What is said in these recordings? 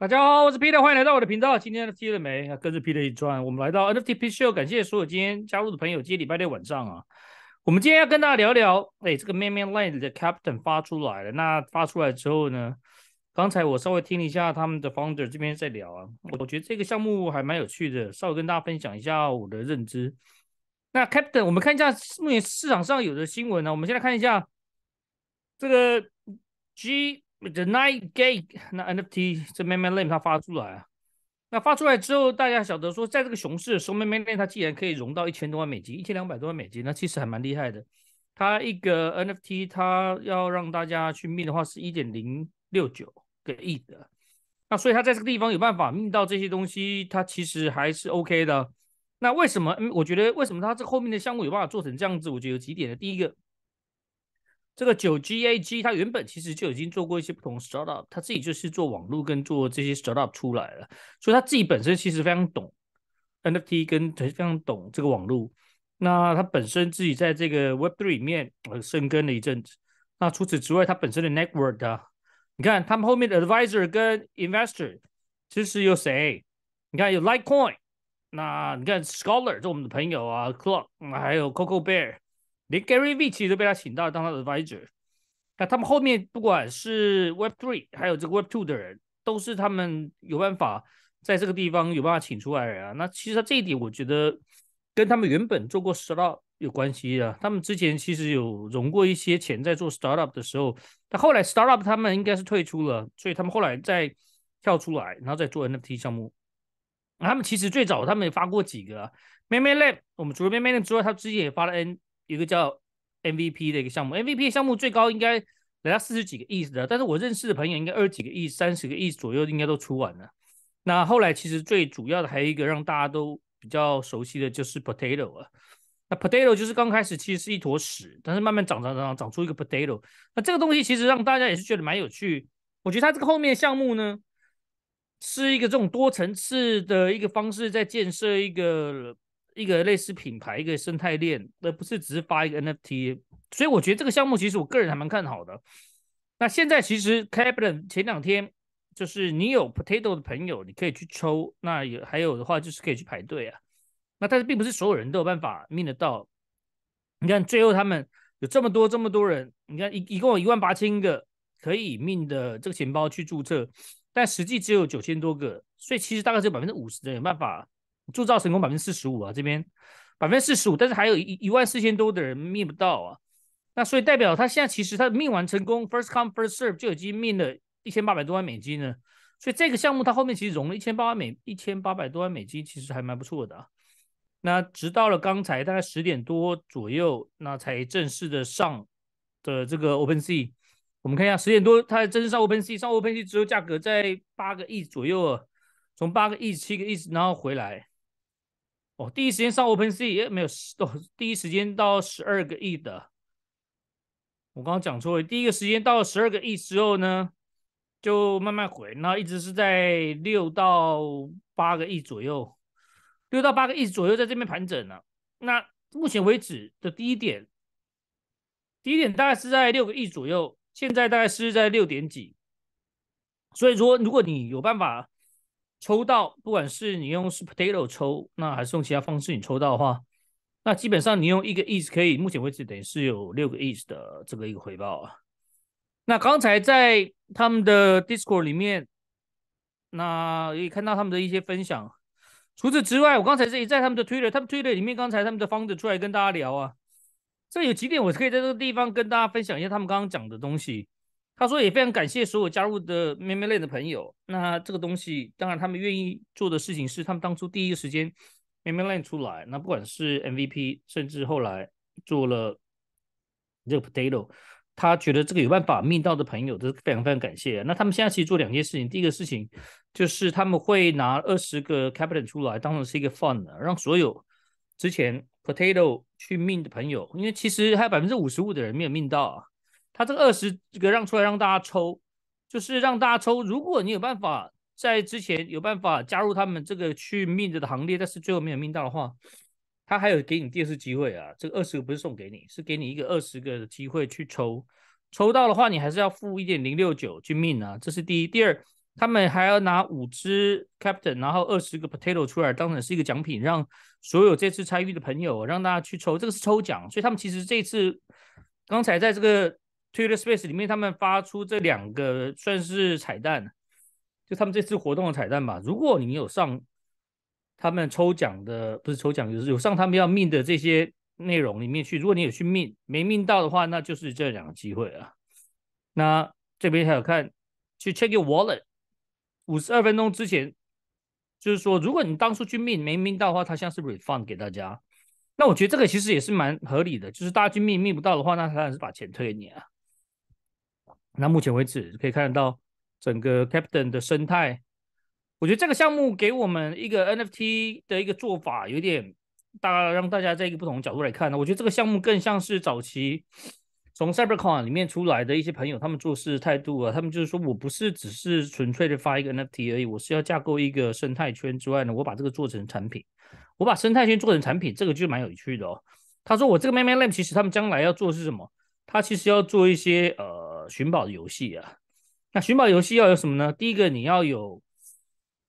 大家好，我是皮特，欢迎来到我的频道。今天 P 了没？跟着皮特一转，我们来到 NFT P Show，感谢所有今天加入的朋友。今天礼拜六晚上啊，我们今天要跟大家聊聊。哎，这个 Man Man l a n d 的 Captain 发出来了，那发出来之后呢？刚才我稍微听了一下他们的 Founder 这边在聊啊，我觉得这个项目还蛮有趣的，稍微跟大家分享一下我的认知。那 Captain，我们看一下目前市场上有的新闻呢？我们现在看一下这个 G。The Nightgate，那 NFT 这妹妹链它发出来，那发出来之后，大家晓得说，在这个熊市，的时说妹妹链它既然可以融到一千多万美金，一千两百多万美金，那其实还蛮厉害的。它一个 NFT，它要让大家去命的话是一点零六九个亿的，那所以它在这个地方有办法命到这些东西，它其实还是 OK 的。那为什么？嗯，我觉得为什么它这后面的项目有办法做成这样子？我觉得有几点的，第一个。这个九 GAG 它原本其实就已经做过一些不同的 startup，它自己就是做网络跟做这些 startup 出来了，所以他自己本身其实非常懂 NFT，跟非常懂这个网络。那它本身自己在这个 Web3 里面呃深耕了一阵子。那除此之外，它本身的 network 啊，你看他们后面的 advisor 跟 investor 其实有谁？你看有 Litecoin，那你看 Scholar 这我们的朋友啊，Clock 还有 Coco Bear。连 Gary V 其实都被他请到当他的 advisor，那他们后面不管是 Web Three 还有这个 Web Two 的人，都是他们有办法在这个地方有办法请出来的人啊。那其实这一点我觉得跟他们原本做过 start u p 有关系啊。他们之前其实有融过一些钱在做 start up 的时候，但后来 start up 他们应该是退出了，所以他们后来在跳出来，然后再做 NFT 项目。他们其实最早他们也发过几个 m a m e Lab，我们除了 m a m e Lab 之外，他之前也发了 N。一个叫 MVP 的一个项目，MVP 项目最高应该来四十几个亿的，但是我认识的朋友应该二十几个亿、三十个亿左右，应该都出完了。那后来其实最主要的还有一个让大家都比较熟悉的就是 Potato 啊，那 Potato 就是刚开始其实是一坨屎，但是慢慢长长长长出一个 Potato，那这个东西其实让大家也是觉得蛮有趣。我觉得它这个后面项目呢，是一个这种多层次的一个方式在建设一个。一个类似品牌，一个生态链，而不是只是发一个 NFT，所以我觉得这个项目其实我个人还蛮看好的。那现在其实 Caplan 前两天就是你有 Potato 的朋友，你可以去抽。那有还有的话就是可以去排队啊。那但是并不是所有人都有办法命得到。你看最后他们有这么多这么多人，你看一一共有一万八千个可以命的这个钱包去注册，但实际只有九千多个，所以其实大概只有百分之五十的人有办法。铸造成功百分之四十五啊，这边百分之四十五，但是还有一一万四千多的人灭不到啊，那所以代表他现在其实他命完成功，first come first serve 就已经命了一千八百多万美金了，所以这个项目它后面其实融了一千八百美一千八百多万美金，其实还蛮不错的。那直到了刚才大概十点多左右，那才正式的上的这个 open sea，我们看一下十点多，它正式上 open sea，上 open sea 之后价格在八个亿左右，从八个亿七个亿，然后回来。哦，第一时间上 Open C，哎，没有，第一时间到十二个亿的。我刚刚讲错了，第一个时间到十二个亿之后呢，就慢慢回，然后一直是在六到八个亿左右，六到八个亿左右在这边盘整了。那目前为止的低点，低点大概是在六个亿左右，现在大概是在六点几。所以说，如果你有办法。抽到，不管是你用是 potato 抽，那还是用其他方式，你抽到的话，那基本上你用一个 e s 可以，目前为止等于是有六个 e s 的这个一个回报。啊。那刚才在他们的 Discord 里面，那也看到他们的一些分享。除此之外，我刚才是在他们的推特，他们推特里面刚才他们的方子出来跟大家聊啊，这有几点我可以在这个地方跟大家分享一下他们刚刚讲的东西。他说也非常感谢所有加入的 Memelane 的朋友。那这个东西，当然他们愿意做的事情是，他们当初第一个时间 Memelane 出来。那不管是 MVP，甚至后来做了这个 Potato，他觉得这个有办法命到的朋友，都是非常非常感谢。那他们现在其实做两件事情，第一个事情就是他们会拿二十个 Captain 出来，当成是一个 Fun，让所有之前 Potato 去命的朋友，因为其实还有百分之五十五的人没有命到啊。他这个二十个让出来让大家抽，就是让大家抽。如果你有办法在之前有办法加入他们这个去命的行列，但是最后没有命到的话，他还有给你第二次机会啊。这个二十个不是送给你，是给你一个二十个的机会去抽。抽到的话，你还是要付一点零六九去命啊。这是第一，第二，他们还要拿五只 Captain，然后二十个 Potato 出来，当成是一个奖品，让所有这次参与的朋友让大家去抽。这个是抽奖，所以他们其实这次刚才在这个。Twitter Space 里面他们发出这两个算是彩蛋，就他们这次活动的彩蛋吧。如果你有上他们抽奖的，不是抽奖，有有上他们要命的这些内容里面去，如果你有去命没命到的话，那就是这两个机会啊。那这边还有看去 check your wallet，五十二分钟之前，就是说如果你当初去命没命到的话，他像是 refund 给大家。那我觉得这个其实也是蛮合理的，就是大家去命命不到的话，那他然是把钱退给你啊。那目前为止可以看得到整个 Captain 的生态，我觉得这个项目给我们一个 NFT 的一个做法有点大，让大家在一个不同的角度来看呢。我觉得这个项目更像是早期从 CyberCon 里面出来的一些朋友，他们做事态度啊，他们就是说我不是只是纯粹的发一个 NFT 而已，我是要架构一个生态圈之外呢，我把这个做成产品，我把生态圈做成产品，这个就蛮有趣的哦。他说我这个 Meme Lab 其实他们将来要做是什么？他其实要做一些呃。呃，寻宝的游戏啊，那寻宝游戏要有什么呢？第一个你要有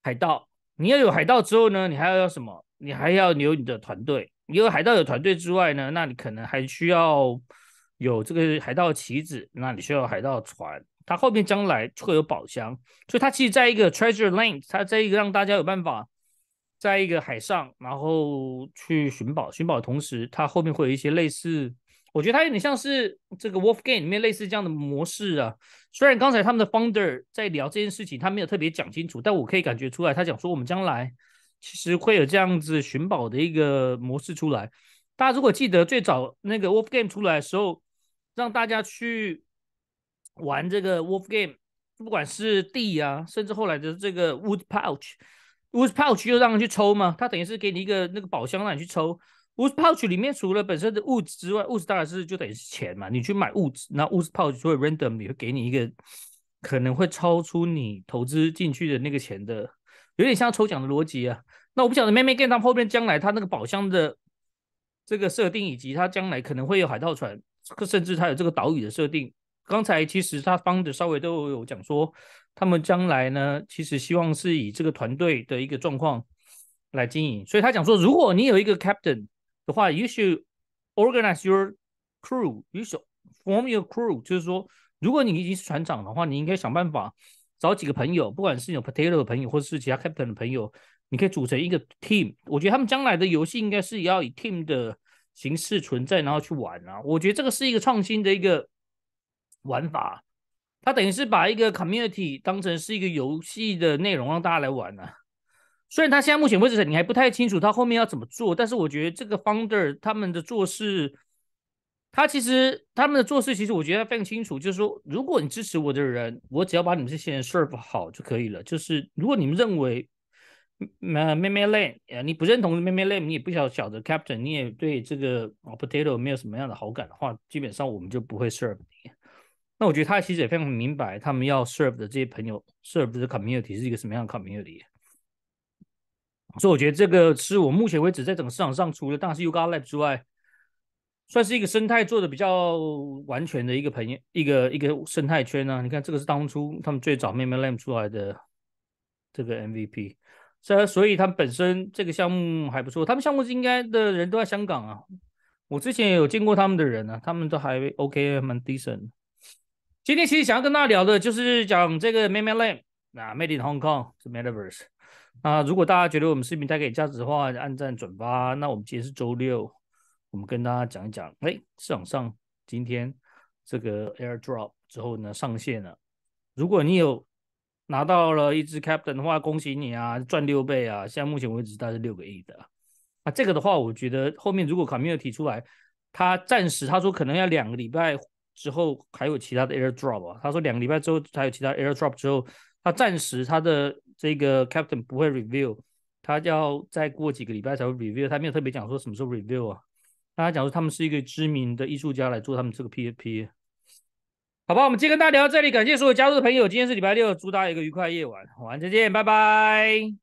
海盗，你要有海盗之后呢，你还要什么？你还要有你的团队。因为海盗有团队之外呢，那你可能还需要有这个海盗旗子。那你需要海盗船，它后面将来会有宝箱，所以它其实在一个 treasure lane，它在一个让大家有办法在一个海上，然后去寻宝。寻宝的同时，它后面会有一些类似。我觉得它有点像是这个 Wolf Game 里面类似这样的模式啊。虽然刚才他们的 Founder 在聊这件事情，他没有特别讲清楚，但我可以感觉出来，他讲说我们将来其实会有这样子寻宝的一个模式出来。大家如果记得最早那个 Wolf Game 出来的时候，让大家去玩这个 Wolf Game，不管是地啊，甚至后来的这个 Wood Pouch，Wood Pouch 就让人去抽嘛，他等于是给你一个那个宝箱让你去抽。Woods pouch 里面除了本身的物资之外，物资当然是就等于是钱嘛。你去买物资，那 Woods pouch 作会 random 也会给你一个可能会超出你投资进去的那个钱的，有点像抽奖的逻辑啊。那我不晓得《m m m y g a m 他后面将来它那个宝箱的这个设定，以及它将来可能会有海盗船，甚至它有这个岛屿的设定。刚才其实他方的稍微都有讲说，他们将来呢，其实希望是以这个团队的一个状况来经营。所以他讲说，如果你有一个 captain，话，you should organize your crew. you should form your crew. 就是说，如果你已经是船长的话，你应该想办法找几个朋友，不管是有 Potato 的朋友，或者是其他 Captain 的朋友，你可以组成一个 team。我觉得他们将来的游戏应该是要以 team 的形式存在，然后去玩啊。我觉得这个是一个创新的一个玩法，它等于是把一个 community 当成是一个游戏的内容，让大家来玩啊。虽然他现在目前为止你还不太清楚他后面要怎么做，但是我觉得这个 founder 他们的做事，他其实他们的做事其实我觉得非常清楚，就是说，如果你支持我的人，我只要把你们这些人 serve 好就可以了。就是如果你们认为，呃，妹妹 i l a n e 你不认同妹妹 l a n e 你也不晓晓得 captain，你也对这个 potato 没有什么样的好感的话，基本上我们就不会 serve 你。那我觉得他其实也非常明白，他们要 serve 的这些朋友 serve 的 community 是一个什么样的 community。所以我觉得这个是我目前为止在整个市场上，除了当然 UGALAB 之外，算是一个生态做的比较完全的一个朋友，一个一个生态圈啊。你看这个是当初他们最早 m a m e Lam 出来的这个 MVP，所以所以们本身这个项目还不错。他们项目应该的人都在香港啊，我之前也有见过他们的人啊，他们都还 OK，蛮 decent。今天其实想要跟大家聊的就是讲这个 m a m e Lam，那 Made in Hong Kong 是 Metaverse。那如果大家觉得我们视频带给价值的话，按赞转发。那我们今天是周六，我们跟大家讲一讲。哎，市场上今天这个 Air Drop 之后呢上线了。如果你有拿到了一只 Captain 的话，恭喜你啊，赚六倍啊！现在目前为止概是六个亿的。那这个的话，我觉得后面如果 c 米 m 提出来，他暂时他说可能要两个礼拜之后还有其他的 Air Drop。啊，他说两个礼拜之后还有其他 Air Drop 之后，他暂时他的。这个 captain 不会 review，他要再过几个礼拜才会 review，他没有特别讲说什么时候 review 啊，他讲说他们是一个知名的艺术家来做他们这个 P P，好吧，我们今天跟大家聊到这里，感谢所有加入的朋友，今天是礼拜六，祝大家一个愉快夜晚，晚安再见，拜拜。